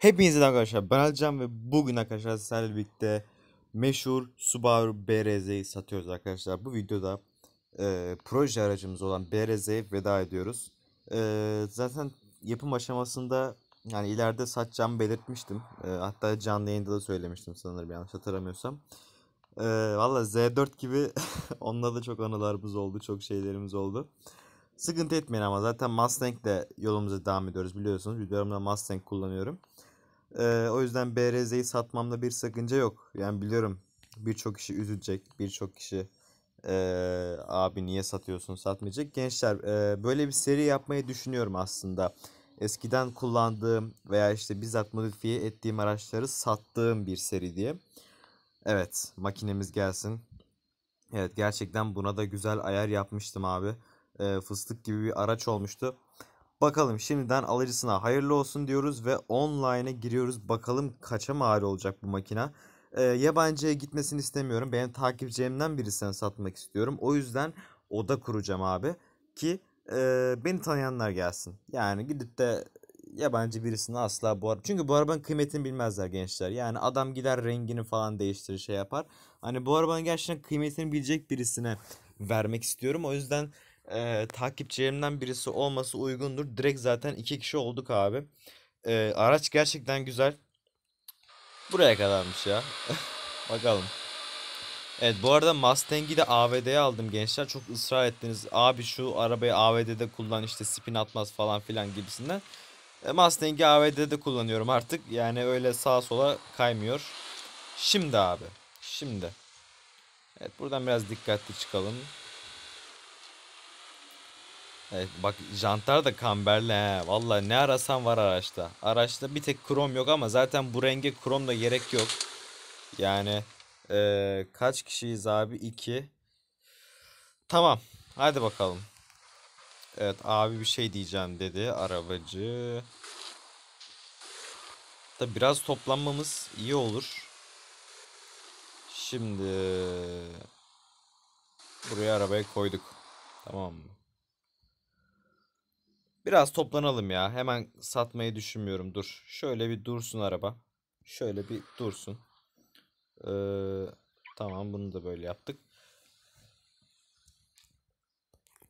Hepinize arkadaşlar ben Alcan ve bugün arkadaşlar sizlerle birlikte meşhur Subaru BRZ'yi satıyoruz arkadaşlar. Bu videoda e, proje aracımız olan BRZ'ye veda ediyoruz. E, zaten yapım aşamasında yani ileride satacağımı belirtmiştim. E, hatta canlı yayında da söylemiştim sanırım yanlış hatırlamıyorsam. E, Valla Z4 gibi onunla da çok anılarımız oldu, çok şeylerimiz oldu. Sıkıntı etmeyin ama zaten Mustang'le yolumuza devam ediyoruz biliyorsunuz. Videolarımda Mustang kullanıyorum. Ee, o yüzden BRZ'yi satmamda bir sakınca yok. Yani biliyorum birçok kişi üzülecek. Birçok kişi e, abi niye satıyorsun satmayacak. Gençler e, böyle bir seri yapmayı düşünüyorum aslında. Eskiden kullandığım veya işte bizzat modifiye ettiğim araçları sattığım bir seri diye. Evet makinemiz gelsin. Evet gerçekten buna da güzel ayar yapmıştım abi. E, fıstık gibi bir araç olmuştu. Bakalım şimdiden alıcısına hayırlı olsun diyoruz ve online'e giriyoruz. Bakalım kaça mal olacak bu makina. E, yabancıya gitmesini istemiyorum. Benim takipçilerimden birisine satmak istiyorum. O yüzden oda kuracağım abi ki e, beni tanıyanlar gelsin. Yani gidip de yabancı birisine asla bu araba. Çünkü bu arabanın kıymetini bilmezler gençler. Yani adam gider rengini falan değiştirir şey yapar. Hani bu arabanın gerçekten kıymetini bilecek birisine vermek istiyorum. O yüzden e, takipçilerimden birisi olması uygundur. Direkt zaten iki kişi olduk abi. E, araç gerçekten güzel. Buraya kadarmış ya. Bakalım. Evet bu arada Mustang'i de AVD'ye aldım gençler. Çok ısrar ettiniz. Abi şu arabayı AVD'de kullan işte spin atmaz falan filan gibisinden. E, Mustang'i AVD'de kullanıyorum artık. Yani öyle sağa sola kaymıyor. Şimdi abi. Şimdi. Evet buradan biraz dikkatli çıkalım. Evet, bak jantlar da kamberli he. Valla ne arasan var araçta. Araçta bir tek krom yok ama zaten bu renge krom da gerek yok. Yani ee, kaç kişiyiz abi? 2. Tamam. Hadi bakalım. Evet abi bir şey diyeceğim dedi arabacı. Da biraz toplanmamız iyi olur. Şimdi buraya arabayı koyduk. Tamam mı? Biraz toplanalım ya. Hemen satmayı düşünmüyorum. Dur. Şöyle bir dursun araba. Şöyle bir dursun. Ee, tamam bunu da böyle yaptık.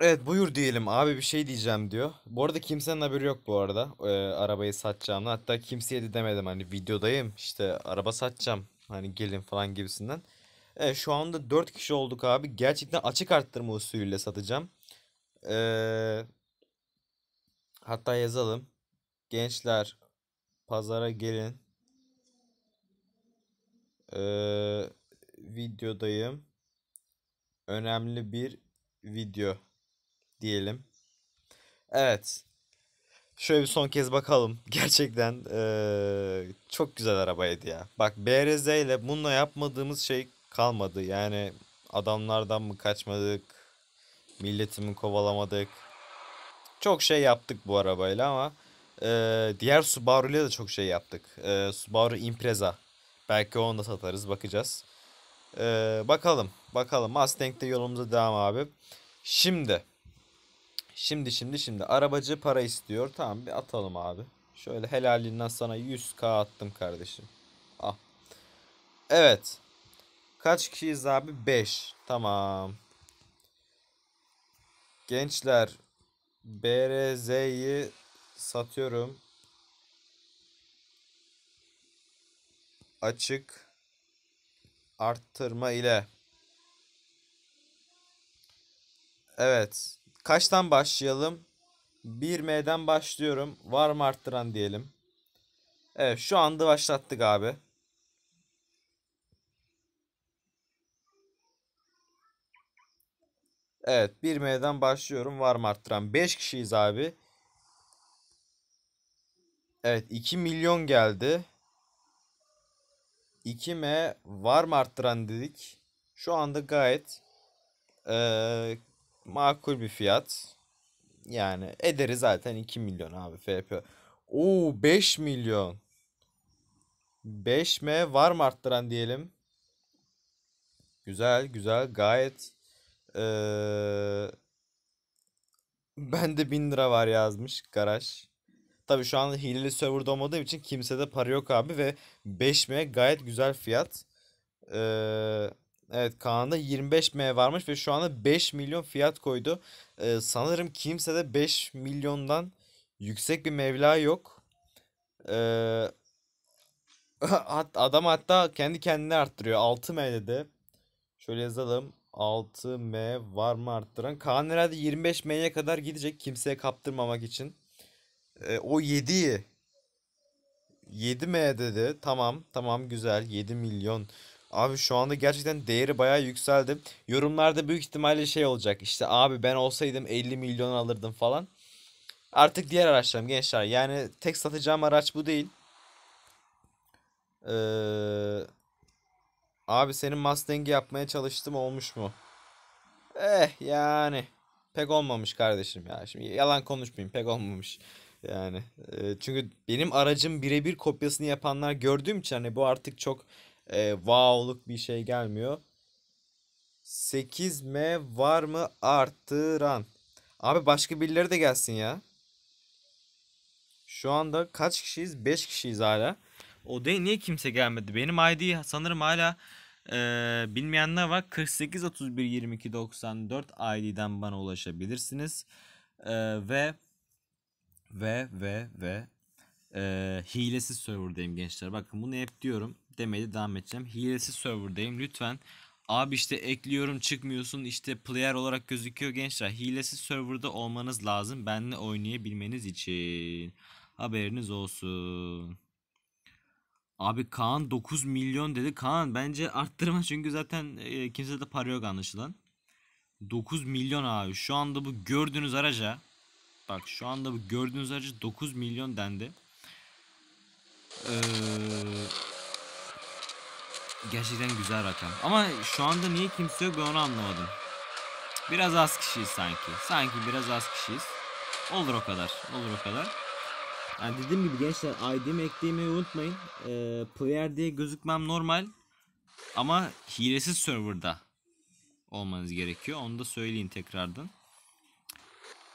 Evet buyur diyelim abi bir şey diyeceğim diyor. Bu arada kimsenin haberi yok bu arada e, arabayı satacağımla. Hatta kimseye de demedim hani videodayım İşte araba satacağım hani gelin falan gibisinden. E, şu anda 4 kişi olduk abi. Gerçekten açık arttırma usulüyle satacağım. E, hatta yazalım. Gençler pazara gelin. Ee, videodayım. Önemli bir video diyelim. Evet. Şöyle bir son kez bakalım. Gerçekten ee, çok güzel arabaydı ya. Bak BRZ ile bununla yapmadığımız şey kalmadı. Yani adamlardan mı kaçmadık? Milletimi kovalamadık. Çok şey yaptık bu arabayla ama e, diğer Subaru ile de çok şey yaptık. E, Subaru Impreza. Belki onu da satarız bakacağız. E, bakalım. Bakalım. Mustang'de yolumuza devam abi. Şimdi. Şimdi şimdi şimdi. Arabacı para istiyor. Tamam bir atalım abi. Şöyle helalinden sana 100k attım kardeşim. Ah. Evet. Kaç kişiyiz abi? 5. Tamam. Gençler BRZ'yi satıyorum. Açık arttırma ile. Evet. Kaçtan başlayalım? 1M'den başlıyorum. Var mı arttıran diyelim. Evet şu anda başlattık abi. Evet 1M'den başlıyorum. Var mı arttıran? 5 kişiyiz abi. Evet 2 milyon geldi. 2M var mı arttıran dedik. Şu anda gayet ee, makul bir fiyat. Yani ederi zaten 2 milyon abi FP. Oo 5 milyon. 5M var mı arttıran diyelim. Güzel güzel gayet ee, ben de 1000 lira var yazmış garaj. Tabi şu an hileli serverda olmadığım için kimsede para yok abi ve 5M gayet güzel fiyat. Ee, evet Kaan'da 25M varmış ve şu anda 5 milyon fiyat koydu. Ee, sanırım kimsede 5 milyondan yüksek bir mevla yok. Ee, adam hatta kendi kendini arttırıyor. 6M dedi. Şöyle yazalım. 6M var mı arttıran? Kaan herhalde 25M'ye kadar gidecek kimseye kaptırmamak için. E, o 7'yi 7M dedi. Tamam tamam güzel 7 milyon. Abi şu anda gerçekten değeri bayağı yükseldi. Yorumlarda büyük ihtimalle şey olacak. İşte abi ben olsaydım 50 milyon alırdım falan. Artık diğer araçlarım gençler. Yani tek satacağım araç bu değil. Eee Abi senin Mustang'i yapmaya çalıştım olmuş mu? Eh yani. Pek olmamış kardeşim ya. Şimdi yalan konuşmayayım pek olmamış. Yani e, çünkü benim aracım birebir kopyasını yapanlar gördüğüm için hani bu artık çok e, wow'luk bir şey gelmiyor. 8M var mı arttıran? Abi başka birileri de gelsin ya. Şu anda kaç kişiyiz? 5 kişiyiz hala. Odaya niye kimse gelmedi? Benim ID sanırım hala e, bilmeyenler var. 48 31 22 94 ID'den bana ulaşabilirsiniz. E, ve ve ve ve e, hilesiz serverdayım gençler. Bakın bunu hep diyorum. Demeye devam edeceğim. Hilesiz serverdayım. Lütfen Abi işte ekliyorum çıkmıyorsun işte player olarak gözüküyor gençler. Hilesiz serverda olmanız lazım benle oynayabilmeniz için. Haberiniz olsun. Abi Kaan 9 milyon dedi. Kaan bence arttırma çünkü zaten e, kimse de para yok anlaşılan. 9 milyon abi. Şu anda bu gördüğünüz araca bak şu anda bu gördüğünüz araca 9 milyon dendi. Ee, gerçekten güzel rakam. Ama şu anda niye kimse yok ben onu anlamadım. Biraz az kişiyiz sanki. Sanki biraz az kişiyiz. Olur o kadar. Olur o kadar. Yani dediğim gibi gençler ID'mi eklemeyi unutmayın. Ee, player diye gözükmem normal. Ama hilesiz serverda olmanız gerekiyor. Onu da söyleyin tekrardan.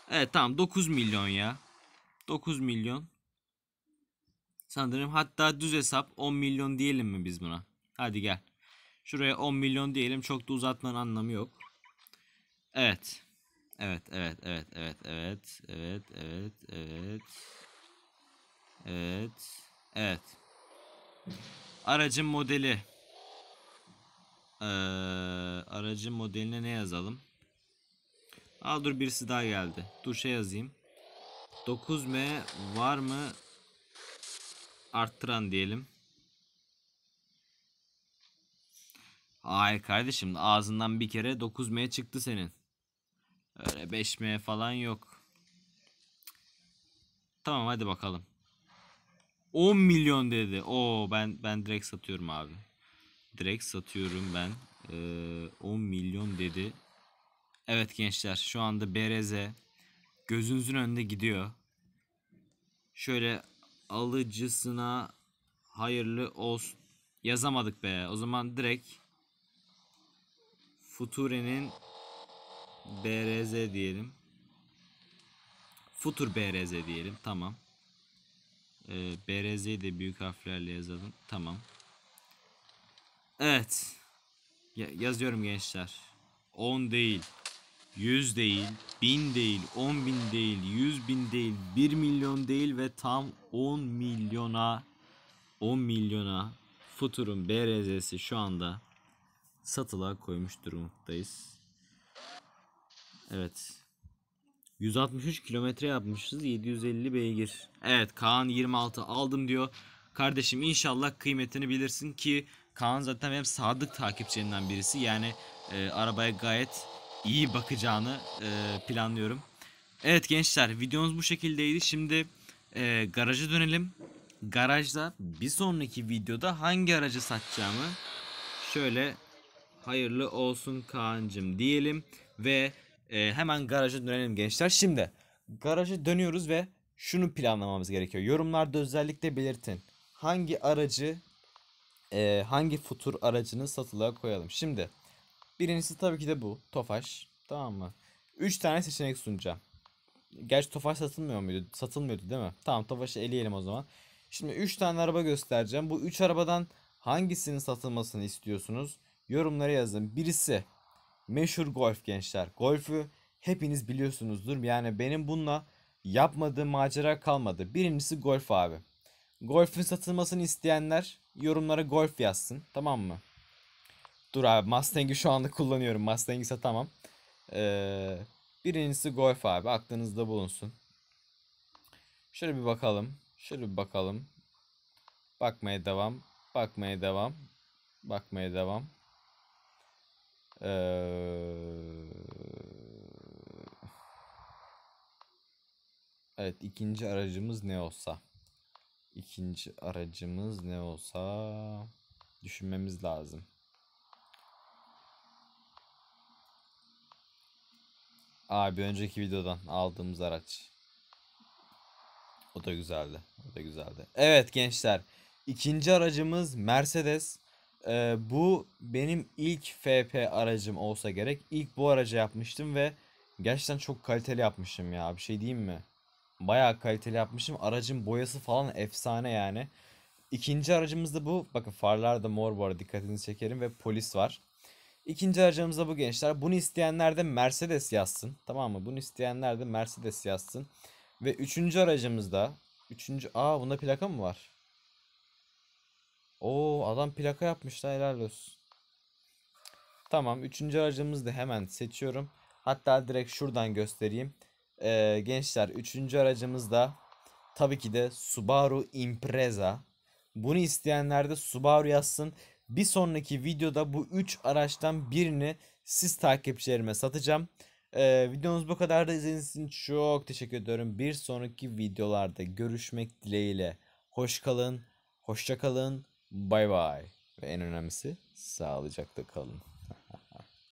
Evet tamam 9 milyon ya. 9 milyon. Sanırım hatta düz hesap 10 milyon diyelim mi biz buna? Hadi gel. Şuraya 10 milyon diyelim. Çok da uzatmanın anlamı yok. Evet. Evet, evet, evet, evet, evet, evet, evet, evet. Evet. Evet. Aracın modeli. Ee, aracın modeline ne yazalım? Al dur birisi daha geldi. Dur şey yazayım. 9M var mı? Arttıran diyelim. Ay kardeşim ağzından bir kere 9M çıktı senin. Öyle 5M falan yok. Tamam hadi bakalım. 10 milyon dedi. O ben ben direkt satıyorum abi. Direkt satıyorum ben. Ee, 10 milyon dedi. Evet gençler şu anda BRZ gözünüzün önünde gidiyor. Şöyle alıcısına hayırlı olsun. Yazamadık be. O zaman direkt Future'nin BRZ diyelim. Futur BRZ diyelim. Tamam. E, ee, BRZ'yi de büyük harflerle yazalım. Tamam. Evet. Ya, yazıyorum gençler. 10 değil. 100 değil, 1000 değil, 10 bin değil, 100 bin değil, 1 milyon değil ve tam 10 milyona 10 milyona Futur'un BRZ'si şu anda satılığa koymuş durumdayız. Evet. 163 kilometre yapmışız. 750 beygir. Evet Kaan 26 aldım diyor. Kardeşim inşallah kıymetini bilirsin ki Kaan zaten benim sadık takipçilerimden birisi. Yani e, arabaya gayet iyi bakacağını e, planlıyorum. Evet gençler videomuz bu şekildeydi. Şimdi e, garaja dönelim. Garajda bir sonraki videoda hangi aracı satacağımı şöyle hayırlı olsun Kaan'cım diyelim. Ve e, hemen garaja dönelim gençler. Şimdi garaja dönüyoruz ve şunu planlamamız gerekiyor. Yorumlarda özellikle belirtin. Hangi aracı e, hangi futur aracını satılığa koyalım. Şimdi birincisi tabii ki de bu. Tofaş. Tamam mı? 3 tane seçenek sunacağım. Gerçi Tofaş satılmıyor muydu? Satılmıyordu değil mi? Tamam Tofaş'ı eleyelim o zaman. Şimdi 3 tane araba göstereceğim. Bu 3 arabadan hangisinin satılmasını istiyorsunuz? Yorumlara yazın. Birisi meşhur golf gençler. Golfü hepiniz biliyorsunuzdur. Yani benim bununla yapmadığım macera kalmadı. Birincisi golf abi. Golf'ün satılmasını isteyenler yorumlara golf yazsın. Tamam mı? Dur abi Mustang'i şu anda kullanıyorum. Mustang'i satamam. Ee, birincisi golf abi. Aklınızda bulunsun. Şöyle bir bakalım. Şöyle bir bakalım. Bakmaya devam. Bakmaya devam. Bakmaya devam. Ee, evet ikinci aracımız ne olsa. İkinci aracımız ne olsa düşünmemiz lazım. bir önceki videodan aldığımız araç. O da güzeldi. O da güzeldi. Evet gençler. İkinci aracımız Mercedes. Ee, bu benim ilk FP aracım olsa gerek. İlk bu araca yapmıştım ve gerçekten çok kaliteli yapmışım ya. Bir şey diyeyim mi? Bayağı kaliteli yapmışım. Aracın boyası falan efsane yani. İkinci aracımız da bu. Bakın farlar da mor bu arada dikkatinizi çekerim ve polis var. İkinci aracımız da bu gençler. Bunu isteyenler de Mercedes yazsın. Tamam mı? Bunu isteyenler de Mercedes yazsın. Ve üçüncü aracımızda. Üçüncü... Aa bunda plaka mı var? Oo adam plaka yapmış da helal olsun. Tamam üçüncü aracımız da hemen seçiyorum. Hatta direkt şuradan göstereyim. Ee, gençler üçüncü aracımız da tabii ki de Subaru Impreza. Bunu isteyenler de Subaru yazsın. Bir sonraki videoda bu 3 araçtan birini siz takipçilerime satacağım. Ee, videomuz bu kadar da izlediğiniz için çok teşekkür ediyorum. Bir sonraki videolarda görüşmek dileğiyle. Hoş kalın, hoşça kalın. Bay bay. Ve en önemlisi sağlıcakla kalın.